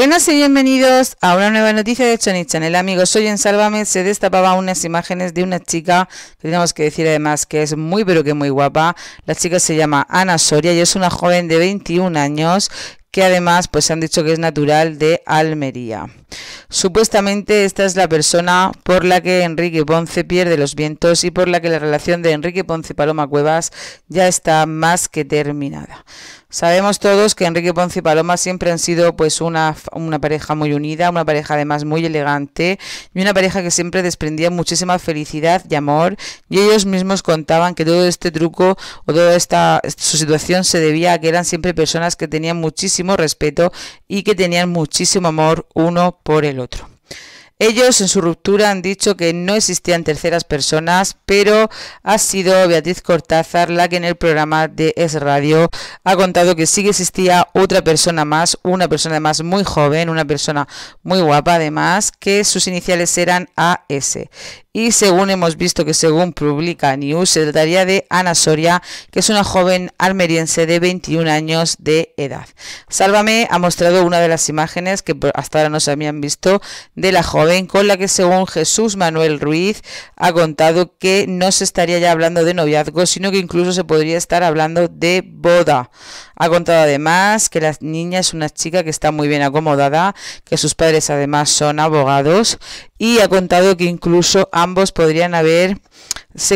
Buenas y bienvenidos a una nueva noticia de Chonichan, el Amigos, hoy en Sálvame se destapaban unas imágenes de una chica que tenemos que decir además que es muy pero que muy guapa. La chica se llama Ana Soria y es una joven de 21 años que además pues han dicho que es natural de Almería. Supuestamente esta es la persona por la que Enrique Ponce pierde los vientos y por la que la relación de Enrique Ponce Paloma Cuevas ya está más que terminada. Sabemos todos que Enrique Ponce y Paloma siempre han sido pues una, una, pareja muy unida, una pareja además muy elegante y una pareja que siempre desprendía muchísima felicidad y amor y ellos mismos contaban que todo este truco o toda esta su situación se debía a que eran siempre personas que tenían muchísimo respeto y que tenían muchísimo amor uno por el otro. Ellos en su ruptura han dicho que no existían terceras personas, pero ha sido Beatriz Cortázar la que en el programa de Es Radio ha contado que sí que existía otra persona más, una persona además muy joven, una persona muy guapa además, que sus iniciales eran AS y según hemos visto que según publica News, se trataría de Ana Soria, que es una joven almeriense de 21 años de edad. Sálvame ha mostrado una de las imágenes que hasta ahora no se habían visto de la joven, con la que según Jesús Manuel Ruiz ha contado que no se estaría ya hablando de noviazgo, sino que incluso se podría estar hablando de boda. Ha contado además que la niña es una chica que está muy bien acomodada, que sus padres además son abogados y ha contado que incluso ambos podrían haberse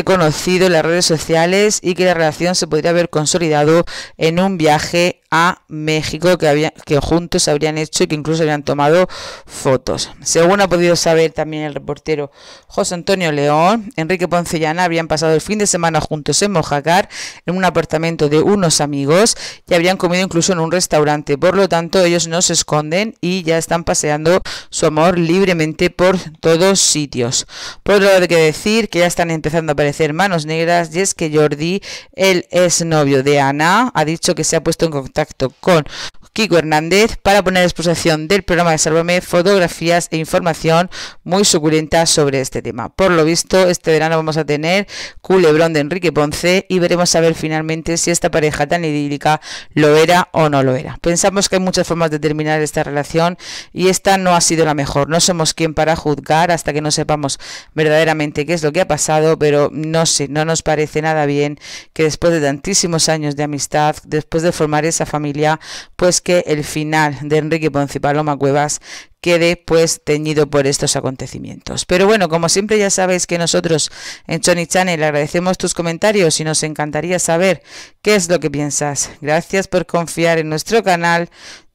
conocido en las redes sociales y que la relación se podría haber consolidado en un viaje a México que, que juntos habrían hecho y que incluso habrían tomado fotos. Según ha podido saber también el reportero José Antonio León, Enrique Poncellana habían pasado el fin de semana juntos en Mojácar, en un apartamento de unos amigos y habrían comido incluso en un restaurante. Por lo tanto, ellos no se esconden y ya están paseando su amor libremente por todos sitios. Por lo que decir que ya están empezando a aparecer manos negras y es que Jordi, el exnovio de Ana, ha dicho que se ha puesto en contacto con Kiko Hernández para poner a disposición del programa de Salvame, fotografías e información muy suculenta sobre este tema. Por lo visto, este verano vamos a tener culebrón de Enrique Ponce y veremos a ver finalmente si esta pareja tan idílica lo era o no lo era. Pensamos que hay muchas formas de terminar esta relación y esta no ha sido la mejor. No somos quien para juzgar hasta que no sepamos verdaderamente qué es lo que ha pasado, pero no sé, no nos parece nada bien que después de tantísimos años de amistad, después de formar esa familia, pues que el final de Enrique Ponce Paloma Cuevas quede pues teñido por estos acontecimientos. Pero bueno, como siempre ya sabéis que nosotros en Johnny Channel agradecemos tus comentarios y nos encantaría saber qué es lo que piensas. Gracias por confiar en nuestro canal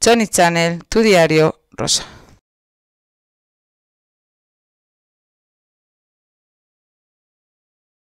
Johnny Channel, tu diario Rosa.